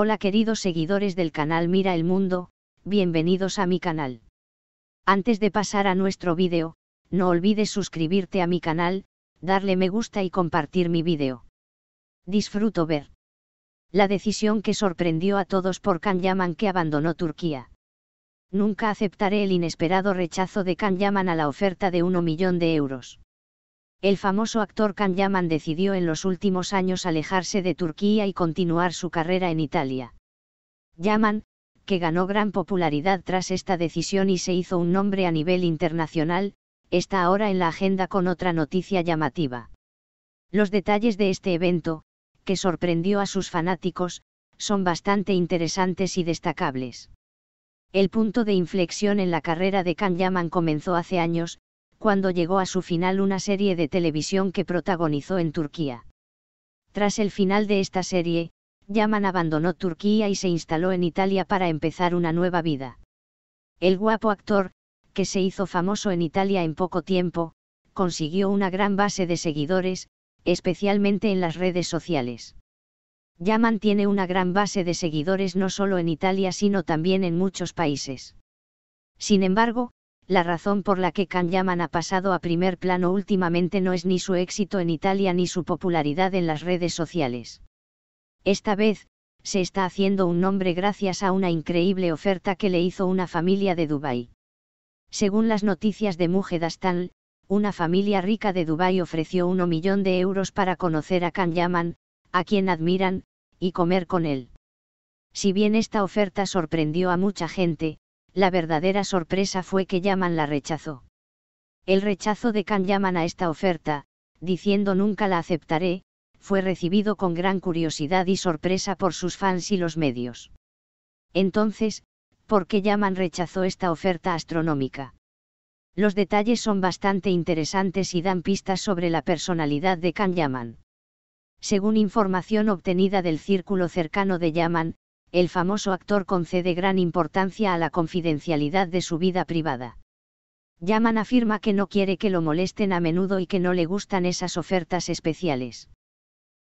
Hola queridos seguidores del canal Mira el Mundo, bienvenidos a mi canal. Antes de pasar a nuestro vídeo, no olvides suscribirte a mi canal, darle me gusta y compartir mi vídeo. Disfruto ver. La decisión que sorprendió a todos por Can Yaman que abandonó Turquía. Nunca aceptaré el inesperado rechazo de Can Yaman a la oferta de 1 millón de euros el famoso actor Can Yaman decidió en los últimos años alejarse de Turquía y continuar su carrera en Italia. Yaman, que ganó gran popularidad tras esta decisión y se hizo un nombre a nivel internacional, está ahora en la agenda con otra noticia llamativa. Los detalles de este evento, que sorprendió a sus fanáticos, son bastante interesantes y destacables. El punto de inflexión en la carrera de Can Yaman comenzó hace años, cuando llegó a su final una serie de televisión que protagonizó en Turquía. Tras el final de esta serie, Yaman abandonó Turquía y se instaló en Italia para empezar una nueva vida. El guapo actor, que se hizo famoso en Italia en poco tiempo, consiguió una gran base de seguidores, especialmente en las redes sociales. Yaman tiene una gran base de seguidores no solo en Italia sino también en muchos países. Sin embargo, la razón por la que Kanyaman ha pasado a primer plano últimamente no es ni su éxito en Italia ni su popularidad en las redes sociales. Esta vez, se está haciendo un nombre gracias a una increíble oferta que le hizo una familia de Dubái. Según las noticias de Mujedastan, una familia rica de Dubái ofreció uno millón de euros para conocer a Yaman, a quien admiran, y comer con él. Si bien esta oferta sorprendió a mucha gente, la verdadera sorpresa fue que Yaman la rechazó. El rechazo de Khan Yaman a esta oferta, diciendo nunca la aceptaré, fue recibido con gran curiosidad y sorpresa por sus fans y los medios. Entonces, ¿por qué Yaman rechazó esta oferta astronómica? Los detalles son bastante interesantes y dan pistas sobre la personalidad de Khan Yaman. Según información obtenida del círculo cercano de Yaman, el famoso actor concede gran importancia a la confidencialidad de su vida privada. Yaman afirma que no quiere que lo molesten a menudo y que no le gustan esas ofertas especiales.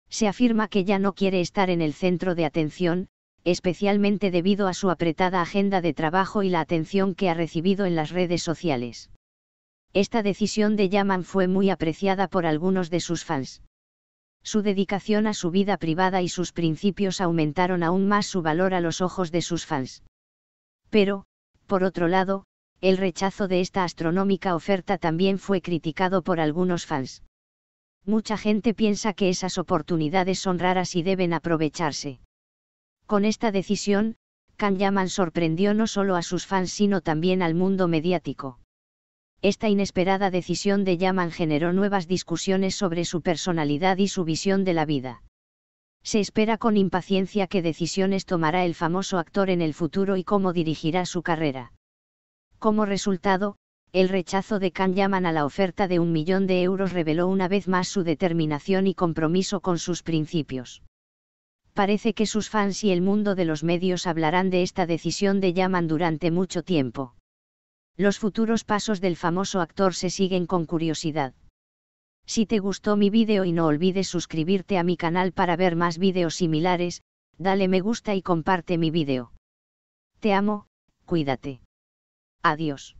Se afirma que ya no quiere estar en el centro de atención, especialmente debido a su apretada agenda de trabajo y la atención que ha recibido en las redes sociales. Esta decisión de Yaman fue muy apreciada por algunos de sus fans su dedicación a su vida privada y sus principios aumentaron aún más su valor a los ojos de sus fans. Pero, por otro lado, el rechazo de esta astronómica oferta también fue criticado por algunos fans. Mucha gente piensa que esas oportunidades son raras y deben aprovecharse. Con esta decisión, Can Yaman sorprendió no solo a sus fans sino también al mundo mediático. Esta inesperada decisión de Yaman generó nuevas discusiones sobre su personalidad y su visión de la vida. Se espera con impaciencia qué decisiones tomará el famoso actor en el futuro y cómo dirigirá su carrera. Como resultado, el rechazo de Khan Yaman a la oferta de un millón de euros reveló una vez más su determinación y compromiso con sus principios. Parece que sus fans y el mundo de los medios hablarán de esta decisión de Yaman durante mucho tiempo. Los futuros pasos del famoso actor se siguen con curiosidad. Si te gustó mi vídeo y no olvides suscribirte a mi canal para ver más vídeos similares, dale me gusta y comparte mi vídeo. Te amo, cuídate. Adiós.